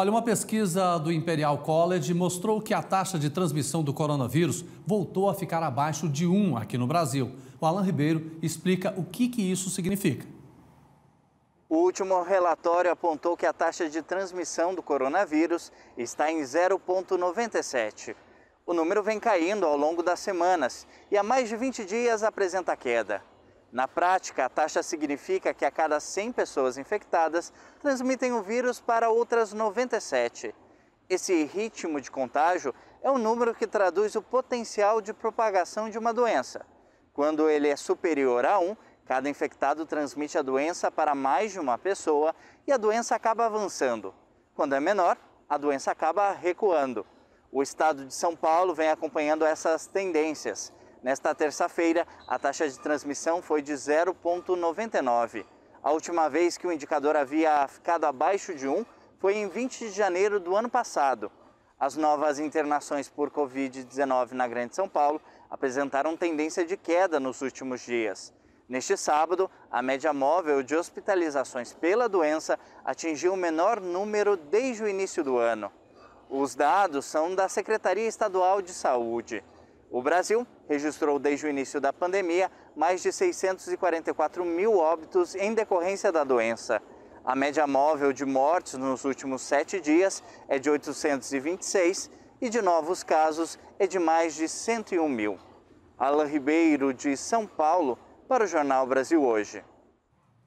Olha, uma pesquisa do Imperial College mostrou que a taxa de transmissão do coronavírus voltou a ficar abaixo de 1 aqui no Brasil. O Alan Ribeiro explica o que, que isso significa. O último relatório apontou que a taxa de transmissão do coronavírus está em 0,97. O número vem caindo ao longo das semanas e há mais de 20 dias apresenta queda. Na prática, a taxa significa que a cada 100 pessoas infectadas transmitem o vírus para outras 97. Esse ritmo de contágio é o número que traduz o potencial de propagação de uma doença. Quando ele é superior a 1, cada infectado transmite a doença para mais de uma pessoa e a doença acaba avançando. Quando é menor, a doença acaba recuando. O estado de São Paulo vem acompanhando essas tendências. Nesta terça-feira, a taxa de transmissão foi de 0,99. A última vez que o indicador havia ficado abaixo de 1 foi em 20 de janeiro do ano passado. As novas internações por Covid-19 na Grande São Paulo apresentaram tendência de queda nos últimos dias. Neste sábado, a média móvel de hospitalizações pela doença atingiu o menor número desde o início do ano. Os dados são da Secretaria Estadual de Saúde. O Brasil registrou desde o início da pandemia mais de 644 mil óbitos em decorrência da doença. A média móvel de mortes nos últimos sete dias é de 826 e de novos casos é de mais de 101 mil. Alan Ribeiro, de São Paulo, para o Jornal Brasil Hoje.